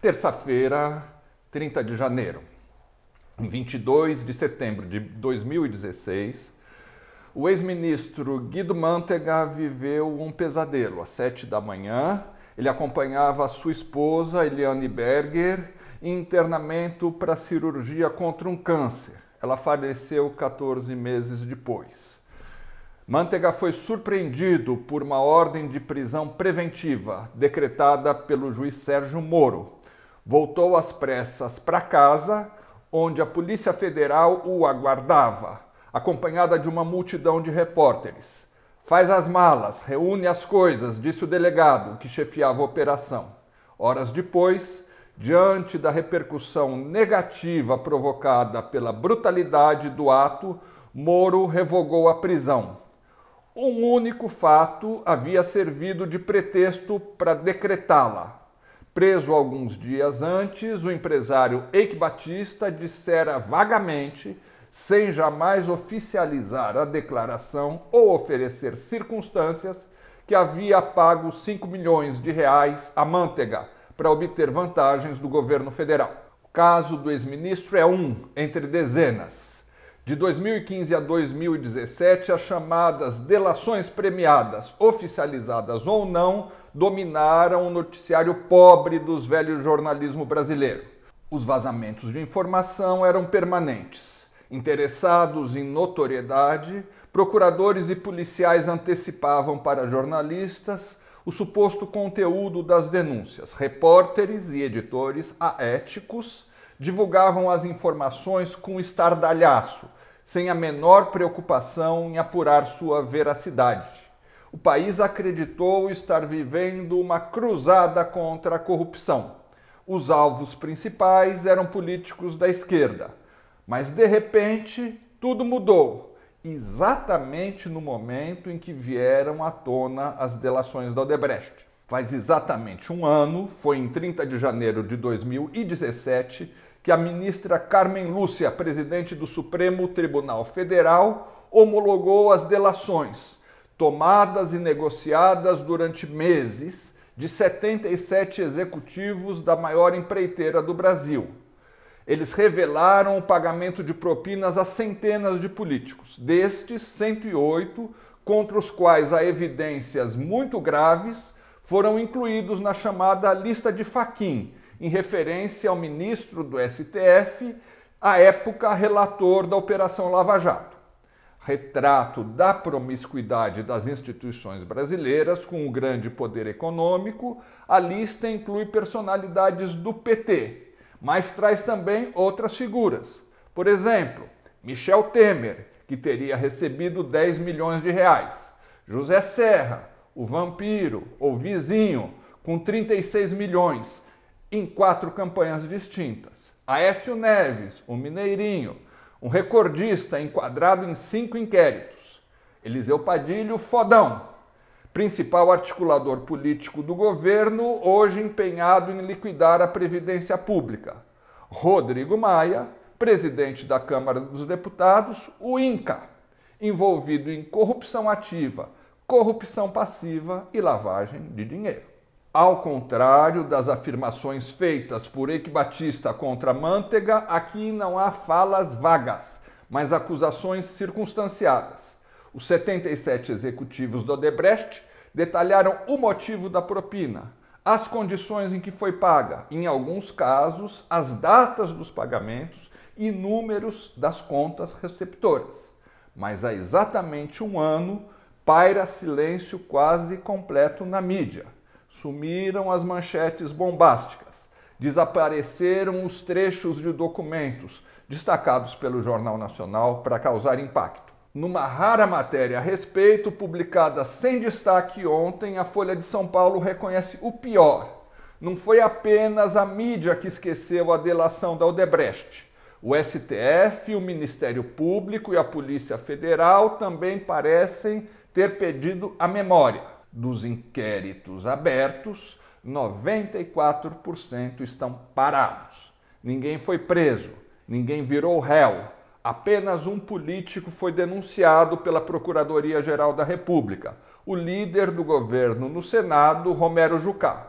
terça-feira, 30 de janeiro. Em 22 de setembro de 2016, o ex-ministro Guido Mantega viveu um pesadelo. Às sete da manhã, ele acompanhava sua esposa, Eliane Berger, em internamento para cirurgia contra um câncer. Ela faleceu 14 meses depois. Mantega foi surpreendido por uma ordem de prisão preventiva decretada pelo juiz Sérgio Moro, Voltou às pressas para casa, onde a Polícia Federal o aguardava, acompanhada de uma multidão de repórteres. Faz as malas, reúne as coisas, disse o delegado que chefiava a operação. Horas depois, diante da repercussão negativa provocada pela brutalidade do ato, Moro revogou a prisão. Um único fato havia servido de pretexto para decretá-la Preso alguns dias antes, o empresário Eike Batista dissera vagamente, sem jamais oficializar a declaração ou oferecer circunstâncias, que havia pago 5 milhões de reais a Mantega para obter vantagens do governo federal. O caso do ex-ministro é um entre dezenas. De 2015 a 2017, as chamadas delações premiadas, oficializadas ou não, dominaram o noticiário pobre dos velhos jornalismo brasileiro. Os vazamentos de informação eram permanentes. Interessados em notoriedade, procuradores e policiais antecipavam para jornalistas o suposto conteúdo das denúncias. Repórteres e editores aéticos divulgavam as informações com estardalhaço, sem a menor preocupação em apurar sua veracidade. O país acreditou estar vivendo uma cruzada contra a corrupção. Os alvos principais eram políticos da esquerda. Mas de repente, tudo mudou, exatamente no momento em que vieram à tona as delações da Odebrecht. Faz exatamente um ano, foi em 30 de janeiro de 2017 que a ministra Carmen Lúcia, presidente do Supremo Tribunal Federal, homologou as delações, tomadas e negociadas durante meses, de 77 executivos da maior empreiteira do Brasil. Eles revelaram o pagamento de propinas a centenas de políticos, destes 108 contra os quais há evidências muito graves foram incluídos na chamada lista de faquinha em referência ao ministro do STF, à época relator da Operação Lava Jato. Retrato da promiscuidade das instituições brasileiras com o grande poder econômico, a lista inclui personalidades do PT, mas traz também outras figuras. Por exemplo, Michel Temer, que teria recebido 10 milhões de reais, José Serra, o vampiro ou vizinho, com 36 milhões, em quatro campanhas distintas. Aécio Neves, o um mineirinho, um recordista enquadrado em cinco inquéritos. Eliseu Padilho, fodão, principal articulador político do governo, hoje empenhado em liquidar a Previdência Pública. Rodrigo Maia, presidente da Câmara dos Deputados, o INCA, envolvido em corrupção ativa, corrupção passiva e lavagem de dinheiro. Ao contrário das afirmações feitas por Eike Batista contra Mantega, aqui não há falas vagas, mas acusações circunstanciadas. Os 77 executivos do Odebrecht detalharam o motivo da propina, as condições em que foi paga, em alguns casos, as datas dos pagamentos e números das contas receptoras. Mas há exatamente um ano paira silêncio quase completo na mídia Sumiram as manchetes bombásticas, desapareceram os trechos de documentos destacados pelo Jornal Nacional para causar impacto. Numa rara matéria a respeito, publicada sem destaque ontem, a Folha de São Paulo reconhece o pior. Não foi apenas a mídia que esqueceu a delação da Odebrecht. O STF, o Ministério Público e a Polícia Federal também parecem ter pedido a memória dos inquéritos abertos, 94% estão parados. Ninguém foi preso, ninguém virou réu. Apenas um político foi denunciado pela Procuradoria-Geral da República, o líder do governo no Senado, Romero Jucá.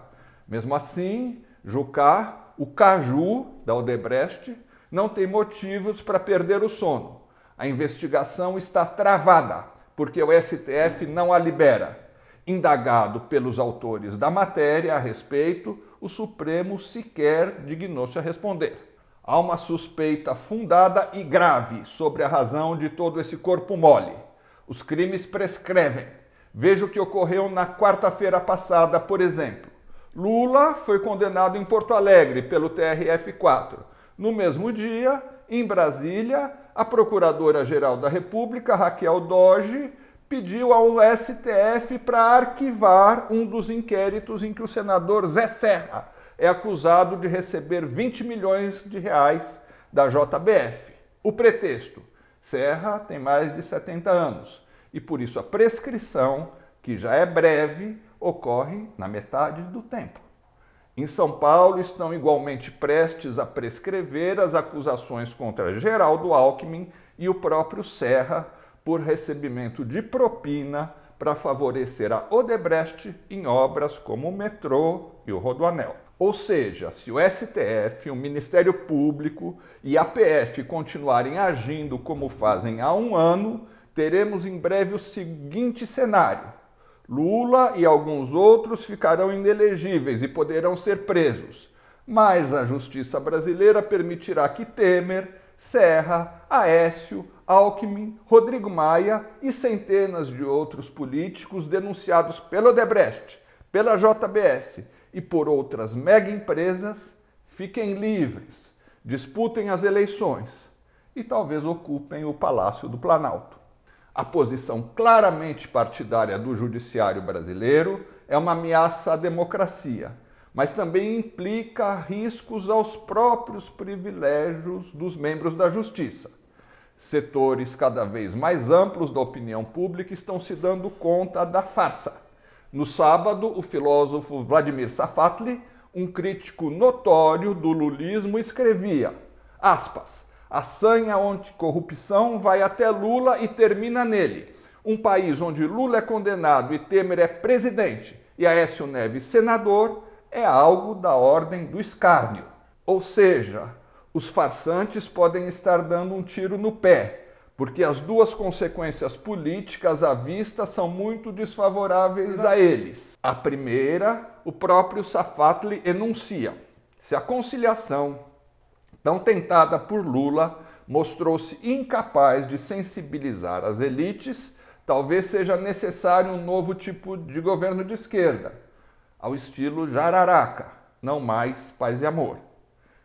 Mesmo assim, Jucá, o Caju da Odebrecht, não tem motivos para perder o sono. A investigação está travada, porque o STF não a libera Indagado pelos autores da matéria a respeito, o Supremo sequer dignou-se a responder. Há uma suspeita fundada e grave sobre a razão de todo esse corpo mole. Os crimes prescrevem. Veja o que ocorreu na quarta-feira passada, por exemplo. Lula foi condenado em Porto Alegre pelo TRF4. No mesmo dia, em Brasília, a Procuradora-Geral da República, Raquel Doge, pediu ao STF para arquivar um dos inquéritos em que o senador Zé Serra é acusado de receber 20 milhões de reais da JBF. O pretexto: Serra tem mais de 70 anos e por isso a prescrição, que já é breve, ocorre na metade do tempo. Em São Paulo estão igualmente prestes a prescrever as acusações contra Geraldo Alckmin e o próprio Serra por recebimento de propina para favorecer a Odebrecht em obras como o metrô e o Rodoanel. Ou seja, se o STF, o Ministério Público e a PF continuarem agindo como fazem há um ano, teremos em breve o seguinte cenário: Lula e alguns outros ficarão inelegíveis e poderão ser presos, mas a justiça brasileira permitirá que Temer Serra, Aécio, Alckmin, Rodrigo Maia e centenas de outros políticos denunciados pela Odebrecht, pela JBS e por outras mega empresas, fiquem livres, disputem as eleições e talvez ocupem o Palácio do Planalto. A posição claramente partidária do judiciário brasileiro é uma ameaça à democracia mas também implica riscos aos próprios privilégios dos membros da justiça. Setores cada vez mais amplos da opinião pública estão se dando conta da farsa. No sábado, o filósofo Vladimir Safatli, um crítico notório do lulismo, escrevia: aspas, a sanha anticorrupção vai até Lula e termina nele. Um país onde Lula é condenado e Temer é presidente e Aécio Neves senador, é algo da ordem do escárnio. Ou seja, os farsantes podem estar dando um tiro no pé, porque as duas consequências políticas à vista são muito desfavoráveis a eles. A primeira, o próprio Safatli enuncia. Se a conciliação, tão tentada por Lula, mostrou-se incapaz de sensibilizar as elites, talvez seja necessário um novo tipo de governo de esquerda ao estilo jararaca, não mais paz e amor.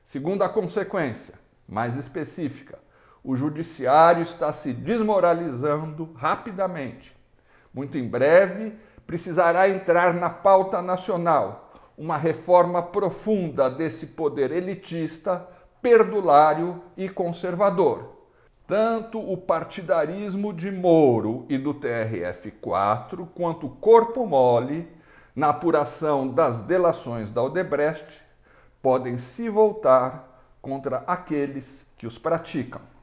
Segunda consequência, mais específica, o judiciário está se desmoralizando rapidamente. Muito em breve precisará entrar na pauta nacional uma reforma profunda desse poder elitista, perdulário e conservador. Tanto o partidarismo de Moro e do TRF4, quanto o corpo mole na apuração das delações da Odebrecht podem se voltar contra aqueles que os praticam.